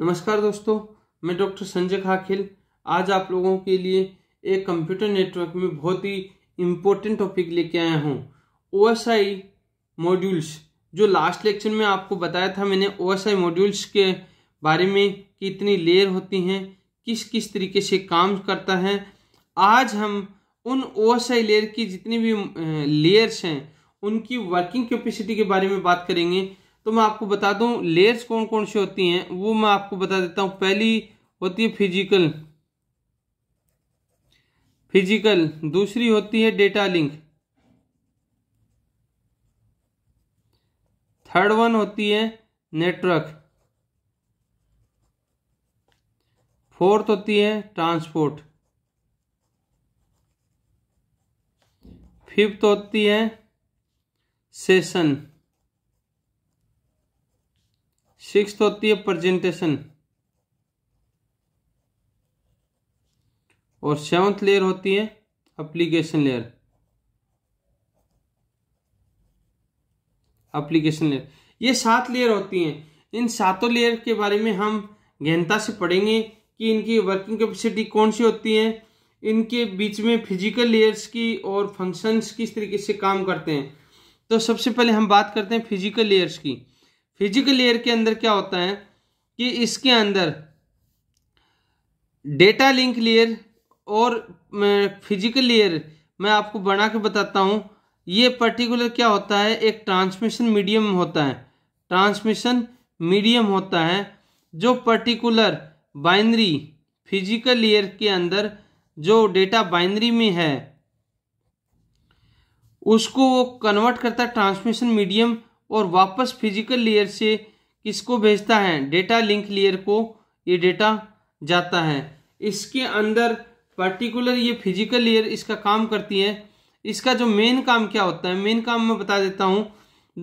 नमस्कार दोस्तों मैं डॉक्टर संजय खाखिल आज आप लोगों के लिए एक कंप्यूटर नेटवर्क में बहुत ही इम्पोर्टेंट टॉपिक लेके आया हूँ ओ मॉड्यूल्स जो लास्ट लेक्चर में आपको बताया था मैंने ओ मॉड्यूल्स के बारे में कि इतनी लेयर होती हैं किस किस तरीके से काम करता है आज हम उन ओ लेयर की जितनी भी लेयर्स हैं उनकी वर्किंग कैपेसिटी के बारे में बात करेंगे तो मैं आपको बता दूं लेयर्स कौन कौन सी होती हैं वो मैं आपको बता देता हूं पहली होती है फिजिकल फिजिकल दूसरी होती है डेटा लिंक थर्ड वन होती है नेटवर्क फोर्थ होती है ट्रांसपोर्ट फिफ्थ होती है सेशन सिक्स होती है प्रेजेंटेशन और सेवंथ लेयर होती है अप्लीकेशन लेयर अप्लीकेशन लेयर ये सात लेयर होती हैं इन सातों लेयर के बारे में हम गहनता से पढ़ेंगे कि इनकी वर्किंग कैपेसिटी कौन सी होती है इनके बीच में फिजिकल लेयर्स की और फंक्शंस किस तरीके से काम करते हैं तो सबसे पहले हम बात करते हैं फिजिकल लेयर्स की फिजिकल लेयर के अंदर क्या होता है कि इसके अंदर डेटा लिंक लेयर और फिजिकल लेयर मैं आपको बना के बताता हूँ ये पर्टिकुलर क्या होता है एक ट्रांसमिशन मीडियम होता है ट्रांसमिशन मीडियम होता है जो पर्टिकुलर बाइनरी फिजिकल लेयर के अंदर जो डेटा बाइनरी में है उसको वो कन्वर्ट करता है ट्रांसमिशन मीडियम और वापस फिजिकल लेयर से किसको भेजता है डेटा लिंक लेयर को ये डेटा जाता है इसके अंदर पर्टिकुलर ये फिजिकल लेयर इसका काम करती है इसका जो मेन काम क्या होता है मेन काम मैं बता देता हूँ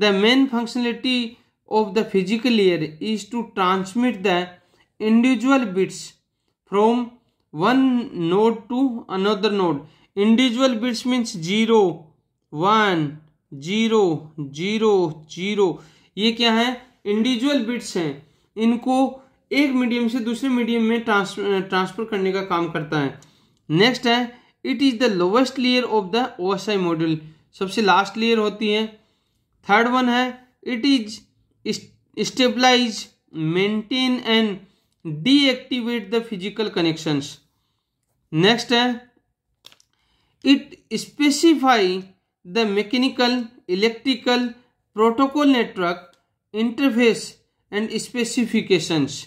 the main functionality of the physical layer is to transmit the individual bits from one node to another node individual bits means zero one zero zero zero ये क्या है इंडिविजुअल बिट्स हैं इनको एक मीडियम से दूसरे मीडियम में transfer transfer करने का काम करता है नेक्स्ट है it is the lowest layer of the O S I module सबसे लास्ट लेयर होती है थर्ड वन है it is stabilize maintain and deactivate the physical connections next है it specify the mechanical electrical protocol network interface and specifications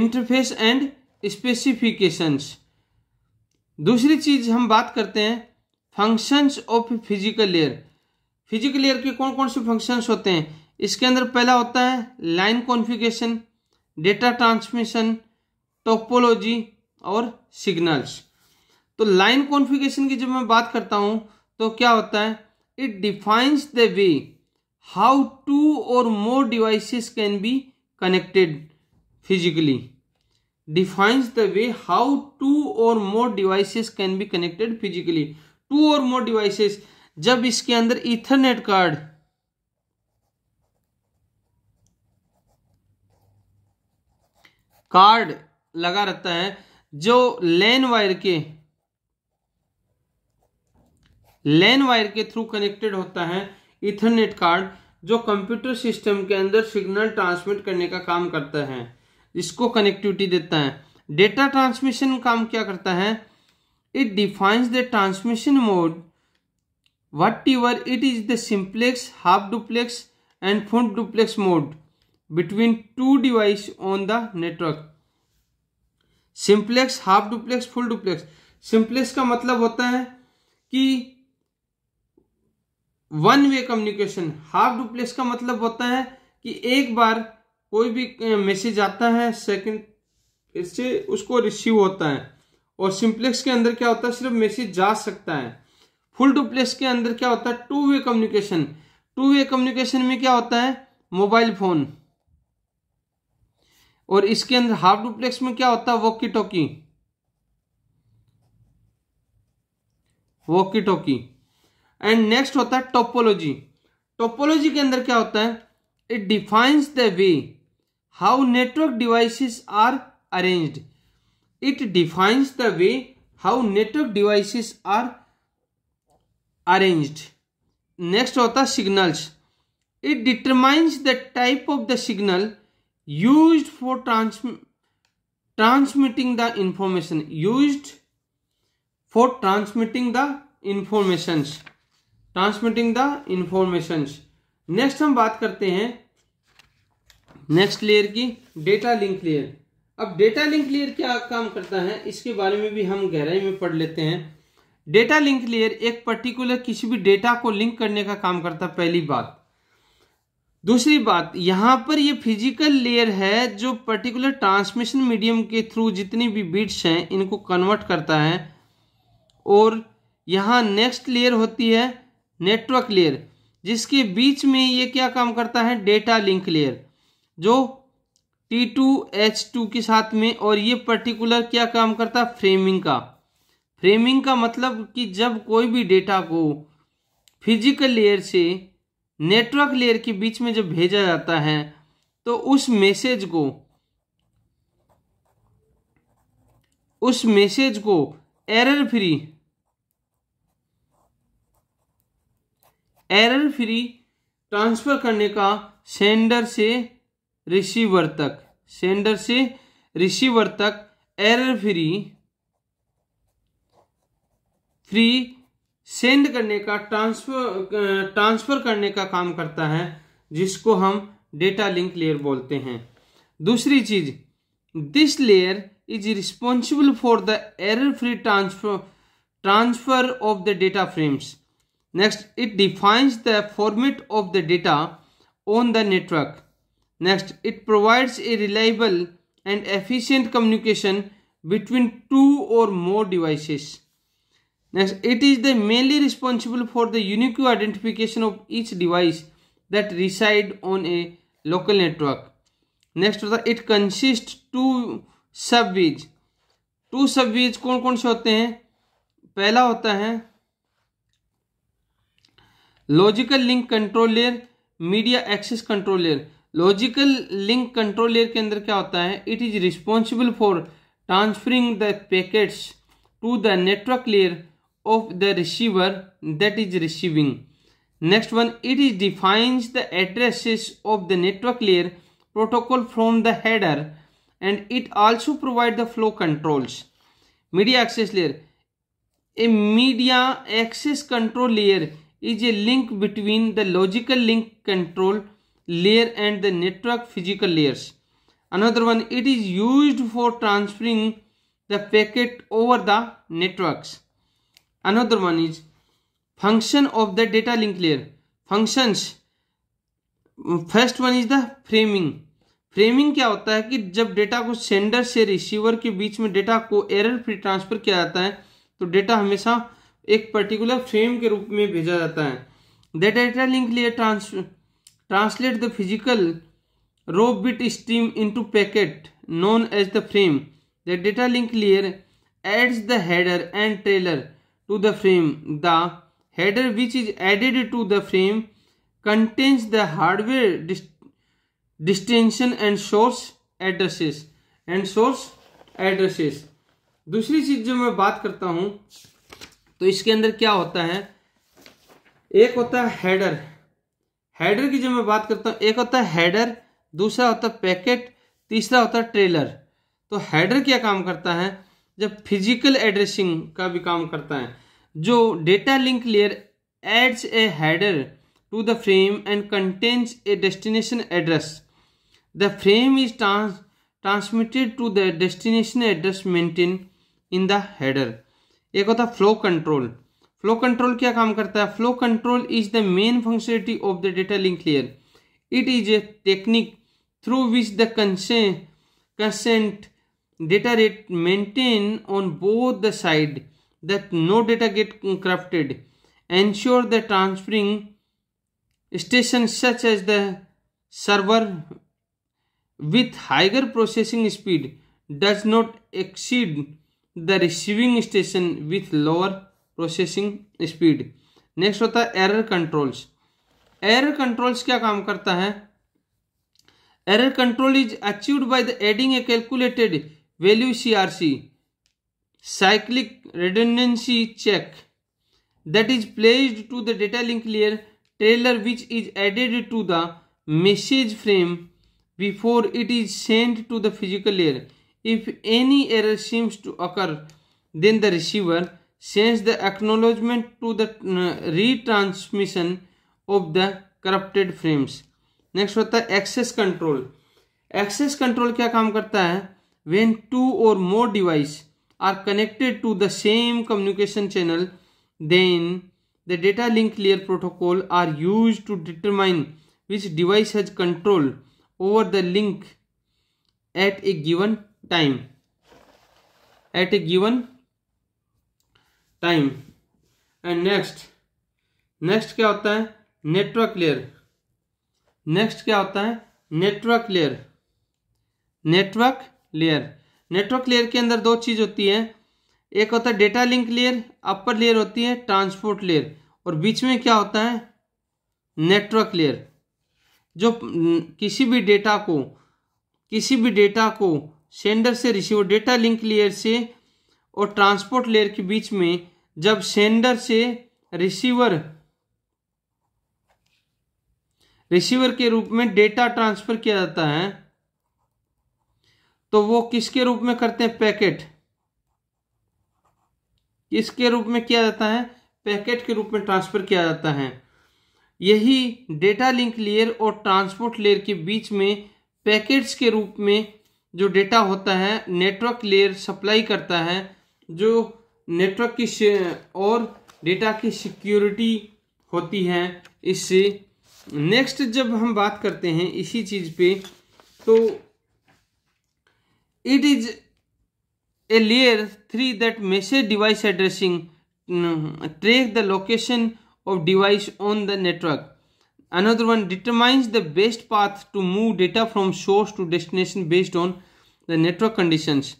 interface and specifications दूसरी चीज हम बात करते हैं functions of physical layer physical layer के कौन कौन से फंक्शंस होते हैं इसके अंदर पहला होता है line configuration data transmission topology और सिग्नल्स तो लाइन कॉन्फ़िगरेशन की जब मैं बात करता हूँ तो क्या होता है it defines the way how two or more devices can be connected physically defines the way how two or more devices can be connected physically two or more devices जब इसके अंदर इथरनेट कार्ड कार्ड लगा रहता है जो LAN wire के LAN wire के through connected होता है इथरनेट कार्ड जो कंप्यूटर सिस्टम के अंदर सिग्नल ट्रांसमिट करने का काम करता है इसको कनेक्टिविटी देता है डेटा ट्रांसमिशन काम क्या करता है it defines the transmission mode whatever it is the simplex half duplex and full duplex mode between two device on the network simplex half duplex full duplex simplex का मतलब होता है कि one way communication half duplex का मतलब होता है कि एक बार कोई भी मैसेज आता है सेकंड इससे उसको रिसीव होता है और सिंप्लेक्स के अंदर क्या होता है सिर्फ मैसेज जा सकता है फुल डुप्लेक्स के अंदर क्या होता है two way communication two way communication में क्या होता है मोबाइल फोन और इसके अंदर हाफ डुप्लेक्स में क्या होता है walkie talkie walkie talkie and next होता है टोपोलॉजी टोपोलॉजी के अंदर क्या होता है it defines the way how network devices are arranged it defines the way how network devices are arranged next होता है signals it determines the type of the signal use for transmitting the information use for transmitting the informations transmitting the information next हम बात करते हैं next layer की data link layer अब data link layer क्या काम करता है इसके बारे में भी हम गहराई में पढ़ लेते हैं डेटा लिंक लेयर एक पर्टिकुलर किसी भी डेटा को लिंक करने का काम करता है पहली बात दूसरी बात यहां पर ये फिजिकल लेयर है जो पर्टिकुलर ट्रांसमिशन मीडियम के थ्रू जितनी भी बीट्स हैं इनको कन्वर्ट करता है और यहां नेक्स्ट लेयर होती है नेटवर्क लेयर जिसके बीच में ये क्या काम करता है डेटा लिंक लेयर जो टी टू एच टू के साथ में और ये पर्टिकुलर क्या काम करता है फ्रेमिंग का फ्रेमिंग का मतलब कि जब कोई भी डेटा को फिजिकल लेयर से नेटवर्क लेयर के बीच में जब भेजा जाता है तो उस मैसेज को उस मैसेज को error free error free transfer करने का सेंडर से रिसीवर तक सेंडर से रिसीवर तक एरर फ्री फ्री सेंड करने का ट्रांसफर ट्रांसफ़र करने का काम करता है जिसको हम डेटा लिंक लेयर बोलते हैं दूसरी चीज this layer is responsible for the error free transfer transfer of the data frames Next, it defines the format of the data on the network. Next, it provides a reliable and efficient communication between two or more devices. Next, it is the mainly responsible for the unique identification of each device that reside on a local network. Next होता है it consist two sublayers two sublayers कौन कौन से होते हैं पहला होता है logical link control layer media access control layer logical link control layer के अंदर क्या होता है it is responsible for transferring the packets to the network layer of the receiver that is receiving next one it is defines the addresses of the network layer protocol from the header and it also provide the flow controls media access layer a media access control layer is a link between the logical link control layer and the network physical layers. Another one, it is used for transferring the packet over the networks. Another one is function of the data link layer. Functions. First one is the framing. Framing क्या होता है कि जब data को sender से receiver के बीच में डेटा को एरर फ्री ट्रांसफर किया जाता है तो डेटा हमेशा एक पर्टिकुलर फ्रेम के रूप में भेजा जाता है the data link layer translate the physical raw bit stream to packet known as the frame the data link layer adds the header and trailer to the frame the header which is added to the frame contains the hardware destination and source addresses and source addresses दूसरी चीज जो मैं बात करता हूँ तो इसके अंदर क्या होता है एक होता है हेडर हेडर की जब मैं बात करता हूँ एक होता है हेडर दूसरा होता है पैकेट तीसरा होता है ट्रेलर तो हेडर क्या काम करता है जब फिजिकल एड्रेसिंग का भी काम करता है जो data link layer adds a header to the frame and contains a destination address the frame is trans transmitted to the destination address maintain in the header एक होता है फ्लो कंट्रोल फ्लो कंट्रोल क्या काम करता है flow control is the main functionality of the data link layer it is a technique through which the constant data rate maintain on both the side that no data get crafted ensure the transferring station such as the server with higher processing speed does not exceed the receiving station with lower processing speed next होता है error controls error controls क्या काम करता है error control is achieve by the adding a calculated value CRC cyclic redundancy check that is placed to the data link layer trailer which is added to the message frame before it is send to the physical layer If any error seems to occur, then the receiver sends the acknowledgement to the uh, retransmission of the corrupted frames next होता है access control access control क्या काम करता है when two or more device are connected to the same communication channel then the data link layer protocol are use to determine which device has control over the link at a given time at a given time and next next क्या होता है network layer next क्या होता है network layer network layer network layer के अंदर दो चीज़ होती है एक होता है data link layer upper layer होती है ट्रांसपोर्ट लेयर और बीच में क्या होता है नेटवर्क लेयर जो किसी भी डेटा को किसी भी डेटा को सेंडर से रिसीवर डेटा लिंक लेयर से और ट्रांसपोर्ट लेयर के बीच में जब सेंडर से रिसीवर रिसीवर के रूप में डेटा ट्रांसफर किया जाता है तो वो किसके रूप में करते हैं पैकेट किसके रूप में किया जाता है पैकेट के रूप में ट्रांसफर किया जाता है यही डेटा लिंक लेयर और ट्रांसपोर्ट लेयर के बीच में पैकेट्स के रूप में जो डेटा होता है नेटवर्क लेयर सप्लाई करता है जो नेटवर्क की और डेटा की सिक्योरिटी होती है इससे नेक्स्ट जब हम बात करते हैं इसी चीज़ पे तो it is a layer three that message device addressing track the location of device on the network Another one determines the best path to move data from source to destination based on the network conditions,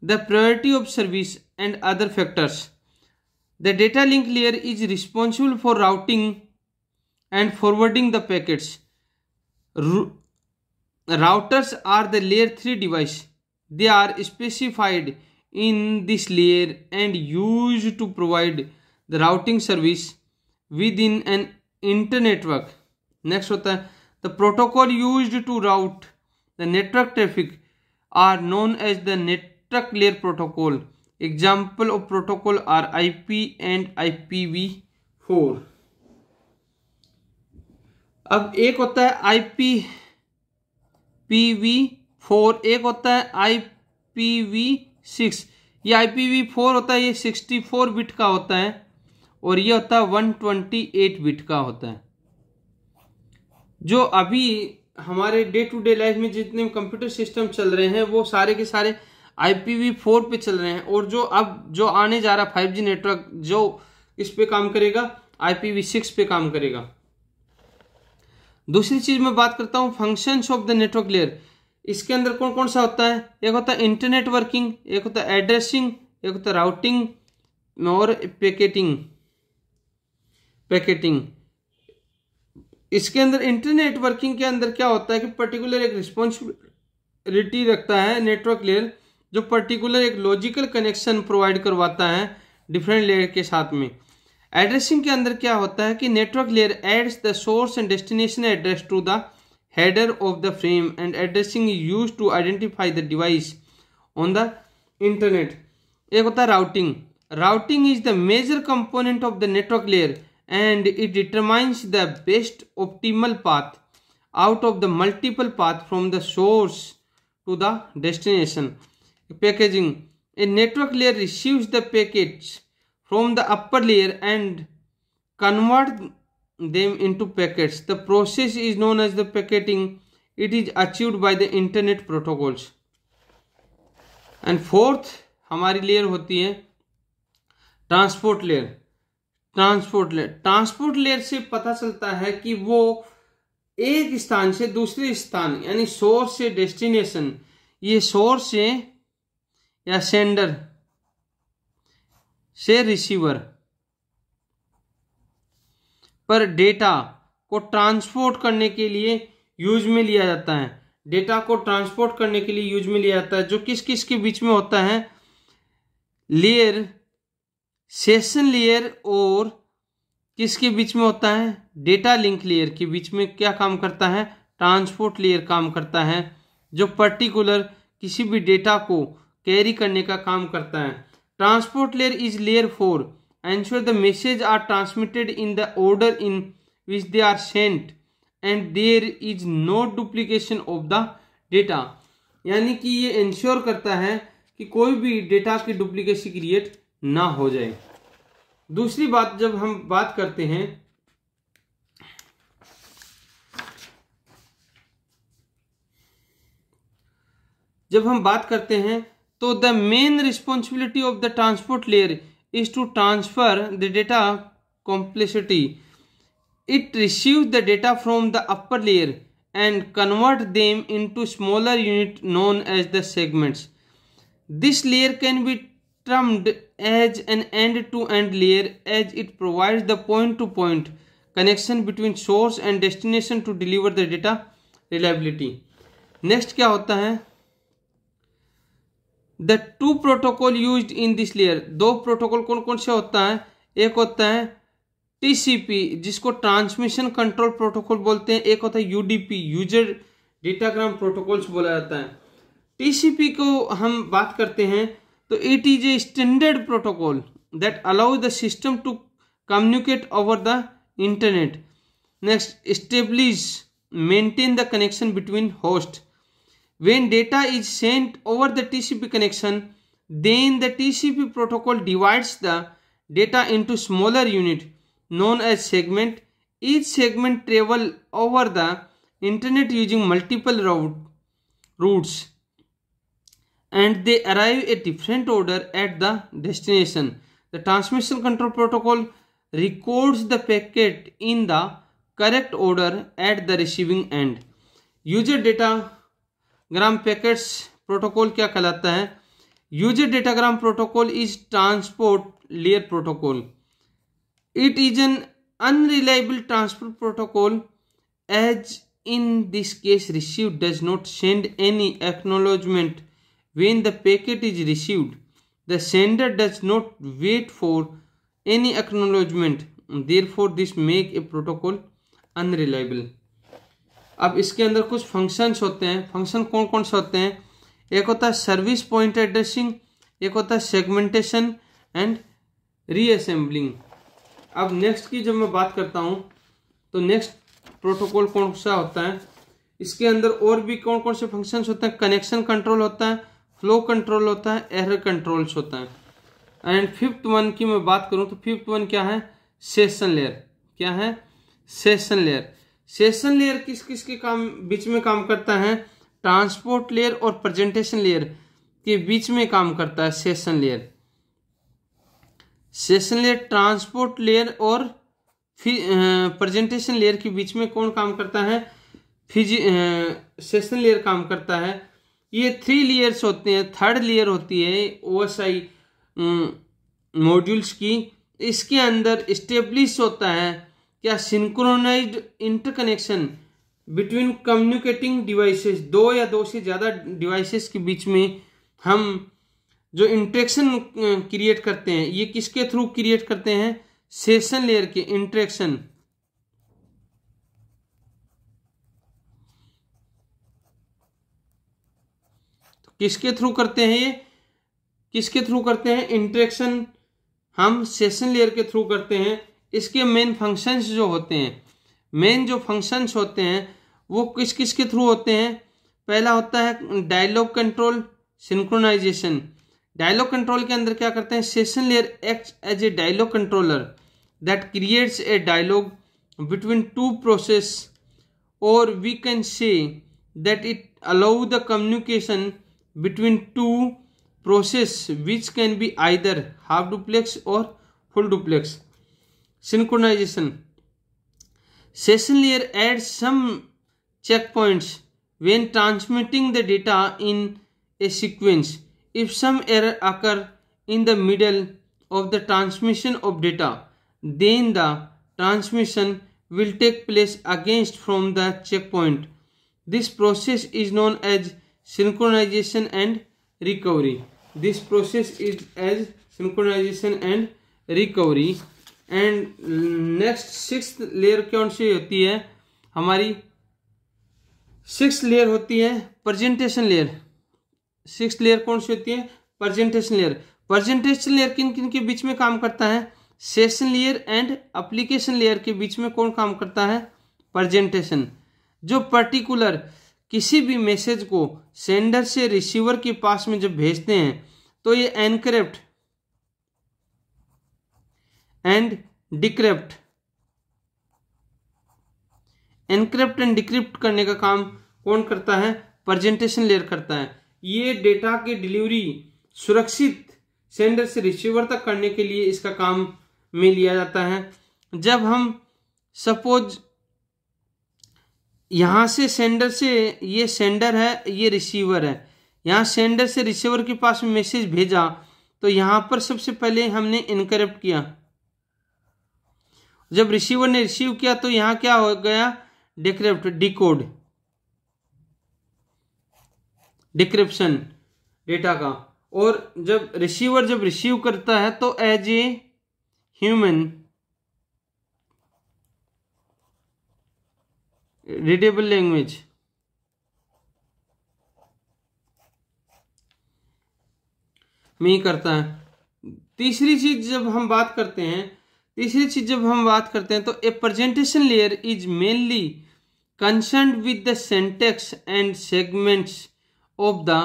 the priority of service and other factors. The data link layer is responsible for routing and forwarding the packets. routers are the layer 3 device. They are specified in this layer and used to provide the routing service within an internetwork next होता है the protocol use to route the network traffic are known as the network layer protocol example of protocol are I P and I P V four अब एक होता है I P P V four एक होता है I P we six ये आई P V four होता है ये सिक्सटी फोर बिट का होता है और ये होता है वन ट्वेंटी एट बिट का होता है जो अभी हमारे डे टू डे लाइफ में जितने कंप्यूटर सिस्टम चल रहे हैं वो सारे के सारे आई फोर पे चल रहे हैं और जो अब जो आने जा रहा फाइव जी नेटवर्क जो इस पे काम करेगा आई सिक्स पे काम करेगा दूसरी चीज मैं बात करता हूँ function of the network layer इसके अंदर कौन कौन सा होता है एक होता है इंटरनेट वर्किंग एक होता है एड्रेसिंग एक होता है राउटिंग और पैकेटिंग पैकेटिंग इसके अंदर इंटरनेट वर्किंग के अंदर क्या होता है कि पर्टिकुलर एक रिस्पॉन्सिबिलिटी रखता है नेटवर्क लेयर जो पर्टिकुलर एक लॉजिकल कनेक्शन प्रोवाइड करवाता है डिफरेंट लेयर के साथ में एड्रेसिंग के अंदर क्या होता है कि network layer adds the source and destination address to the header of the frame and addressing use to identify the device on the internet एक होता है routing routing is the major component of the network layer and it determines the best optimal path out of the multiple path from the source to the destination. Packaging A network layer receives the packets from the upper layer and convert them into packets. The process is known as the packeting. It is achieved by the internet protocols. And fourth, हमारी layer होती है transport layer transport layer transport layer से पता चलता है कि वो एक स्थान से दूसरे स्थान यानी सोर्स से डेस्टिनेशन ये सोर्स से या सेंडर से रिसीवर पर डेटा को ट्रांसपोर्ट करने के लिए यूज में लिया जाता है डेटा को ट्रांसपोर्ट करने के लिए यूज में लिया जाता है जो किस किस के बीच में होता है लेयर सेशन लेयर और किसके बीच में होता है डेटा लिंक लेयर के बीच में क्या काम करता है ट्रांसपोर्ट लेयर काम करता है जो पर्टिकुलर किसी भी डेटा को कैरी करने का काम करता है transport layer is layer four ensure the message are transmitted in the order in which they are sent and there is no duplication of the data यानी कि ये इंश्योर करता है कि कोई भी डेटा की डुप्लीकेशन क्रिएट ना हो जाए दूसरी बात जब हम बात करते हैं जब हम बात करते हैं तो the main responsibility of the transport layer is to transfer the data complexity it receive the data from the upper layer and convert them into smaller unit known as the segments this layer can be termed as an end-to-end -end layer as it provides the point-to-point -point connection between source and destination to deliver the data reliability Next क्या होता है The two protocol used in this layer दो protocol कौन कौन से होता है एक होता है TCP जिसको transmission control protocol बोलते हैं एक होता है UDP user datagram protocols बोला जाता है TCP को हम बात करते हैं So it is a standard protocol that allows the system to communicate over the internet. Next, establish, maintain the connection between host. When data is sent over the TCP connection, then the TCP protocol divides the data into smaller unit known as segment. Each segment travel over the internet using multiple route, routes and they arrive at different order at the destination. The transmission control protocol records the packet in the correct order at the receiving end. User Datagram Packets Protocol क्या कहलाता है User Datagram Protocol is transport layer protocol. It is an unreliable transport protocol as in this case receive does not send any acknowledgement when the packet is received the sender does not wait for any acknowledgement therefore this make a protocol unreliable अब इसके अंदर कुछ functions होते हैं function कौन कौन से होते हैं एक होता है सर्विस पॉइंट एड्रेसिंग एक होता है सेगमेंटेशन एंड रीअसेंबलिंग अब नेक्स्ट की जब मैं बात करता हूँ तो नेक्स्ट प्रोटोकॉल कौन सा होता है इसके अंदर और भी कौन कौन से फंक्शंस होते हैं कनेक्शन कंट्रोल होता है फ्लो कंट्रोल होता है एरर कंट्रोल्स होता है एंड फिफ्थ वन की मैं बात करूं तो फिफ्थ वन क्या है सेशन लेयर क्या है सेशन लेयर सेशन लेयर किस किस के काम बीच में काम करता है ट्रांसपोर्ट लेयर और प्रेजेंटेशन लेयर के बीच में काम करता है session layer session layer transport layer और प्रेजेंटेशन लेयर के बीच में कौन काम करता है फिजी सेशन लेयर काम करता है ये थ्री लेयर्स होते हैं थर्ड लेयर होती है ओ एस आई मॉड्यूल्स की इसके अंदर इस्टेब्लिश होता है क्या synchronise interconnection between communicating devices दो या दो से ज़्यादा डिवाइसेस के बीच में हम जो इंट्रेक्शन क्रिएट करते हैं ये किसके थ्रू क्रिएट करते हैं सेशन लेयर के इंट्रेक्शन किसके थ्रू करते हैं ये किसके थ्रू करते हैं इंट्रेक्शन हम सेशन लेयर के थ्रू करते हैं इसके मेन फंक्शंस जो होते हैं मेन जो फंक्शंस होते हैं वो किस किस के थ्रू होते हैं पहला होता है dialogue control synchronisation dialogue control के अंदर क्या करते हैं session layer act as a dialogue controller that creates a dialogue between two process और we can say that it allow the communication between two process which can be either half duplex or full duplex. Synchronization. Session layer adds some checkpoints when transmitting the data in a sequence. If some error occur in the middle of the transmission of data, then the transmission will take place against from the checkpoint. This process is known as synchronization and recovery this process is as synchronization and recovery and next sixth layer कौन सी होती है हमारी six layer होती है presentation layer six layer कौन सी होती है प्रेजेंटेशन लेयर प्रेजेंटेशन लेयर किन किन के बीच में काम करता है session layer and application layer के बीच में कौन काम करता है प्रेजेंटेशन जो पर्टिकुलर किसी भी मैसेज को सेंडर से रिसीवर के पास में जब भेजते हैं तो ये encrypt and decrypt encrypt and decrypt करने का काम कौन करता है प्रेजेंटेशन लेयर करता है ये डेटा की डिलीवरी सुरक्षित सेंडर से रिसीवर तक करने के लिए इसका काम में लिया जाता है जब हम सपोज यहाँ से सेंडर से ये सेंडर है ये रिसीवर है यहाँ सेंडर से रिसीवर के पास मैसेज भेजा तो यहाँ पर सबसे पहले हमने इनक्रप्ट किया जब रिसीवर ने रिसीव किया तो यहाँ क्या हो गया डिक्रिप्ट डिकोड डिक्रिप्शन डेटा का और जब रिसीवर जब रिसीव करता है तो as a human readable language में ही करता है तीसरी चीज जब हम बात करते हैं तीसरी चीज जब हम बात करते हैं तो a presentation layer is mainly concern with the syntax and segments of the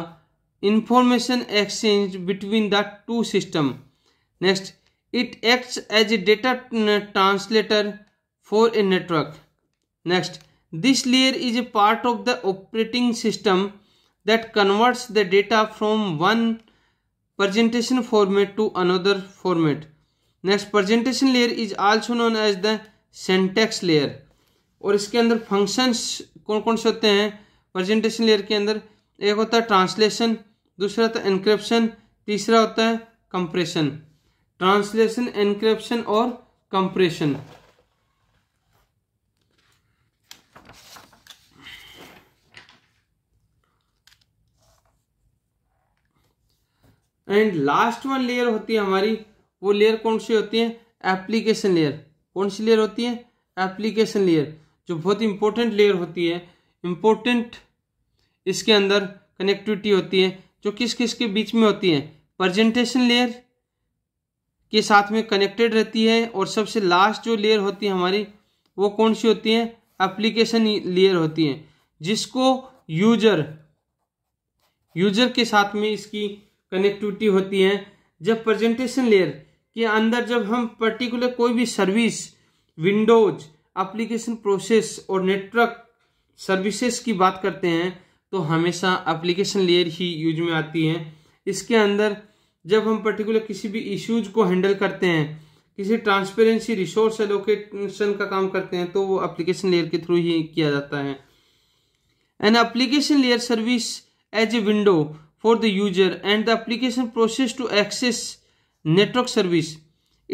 information exchange between the two system next it acts as a data translator for a network next This layer is a part of the operating system that converts the data from one presentation format to another format. Next presentation layer is also known as the syntax layer और इसके अंदर functions कौन कौन से होते हैं presentation layer के अंदर एक होता है ट्रांसलेशन दूसरा होता है इनक्रिप्शन तीसरा होता है कंप्रेशन ट्रांसलेशन इनक्रिप्शन और compression and last one layer होती है हमारी वो लेयर कौन सी होती है एप्लीकेशन लेयर कौन सी लेयर होती है एप्लीकेशन लेयर जो बहुत इंपॉर्टेंट लेयर होती है इम्पोर्टेंट इसके अंदर कनेक्टिविटी होती है जो किस किस के बीच में होती है प्रजेंटेशन लेयर के साथ में कनेक्टेड रहती है और सबसे लास्ट जो लेयर होती है हमारी वो कौन सी होती है एप्लीकेशन लेयर होती है जिसको यूजर यूजर के साथ में इसकी कनेक्टिविटी होती है जब प्रेजेंटेशन लेयर के अंदर जब हम पर्टिकुलर कोई भी सर्विस विंडोज एप्लीकेशन प्रोसेस और नेटवर्क सर्विसेज की बात करते हैं तो हमेशा एप्लीकेशन लेयर ही यूज में आती है इसके अंदर जब हम पर्टिकुलर किसी भी इश्यूज को हैंडल करते हैं किसी ट्रांसपेरेंसी रिसोर्स एलोकेशन का काम करते हैं तो वो एप्लीकेशन लेयर के थ्रू ही किया जाता है an application layer service as a window for the user and the application process to access network service.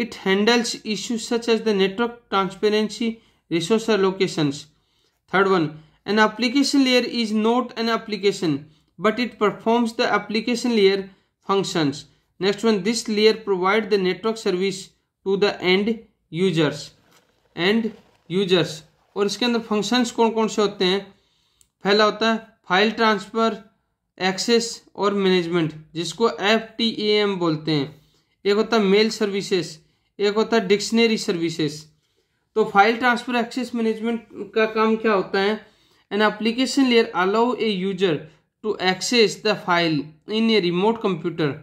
It handles issues such as the network transparency, resource allocations. Third one, an application layer is not an application, but it performs the application layer functions. Next one, this layer provide the network service to the end users. and users. और इसके अंदर functions कौन कौन से होते हैं पहला होता है फाइल ट्रांसफ़र एक्सेस और मैनेजमेंट जिसको एफ टी ए एम बोलते हैं एक होता है मेल सर्विसेस एक होता है डिक्शनरी सर्विसेस तो फाइल ट्रांसफर एक्सेस मैनेजमेंट का काम क्या होता है an application layer allow a user to access the file in a remote computer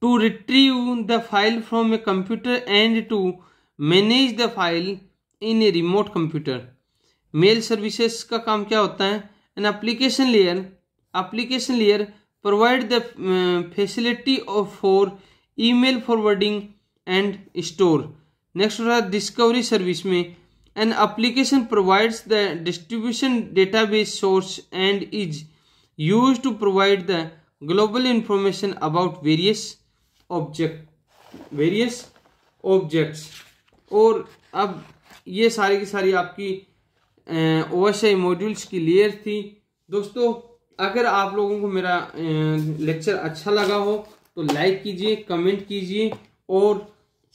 to retrieve the file from a computer and to manage the file in a remote computer mail services का काम क्या होता है an application layer application layer provide the facility of for email forwarding and store next रहा discovery service में an application provides the distribution database source and is use to provide the global information about various object various objects और अब ये सारी की सारी आपकी O S I modules की लेयर थी दोस्तों अगर आप लोगों को मेरा लेक्चर अच्छा लगा हो तो लाइक कीजिए कमेंट कीजिए और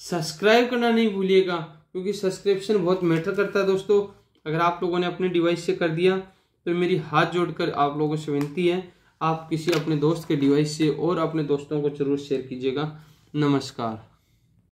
सब्सक्राइब करना नहीं भूलिएगा क्योंकि सब्सक्रिप्शन बहुत मैटर करता है दोस्तों अगर आप लोगों ने अपने डिवाइस से कर दिया तो मेरी हाथ जोड़कर आप लोगों से विनती है आप किसी अपने दोस्त के डिवाइस से और अपने दोस्तों को जरूर शेयर कीजिएगा नमस्कार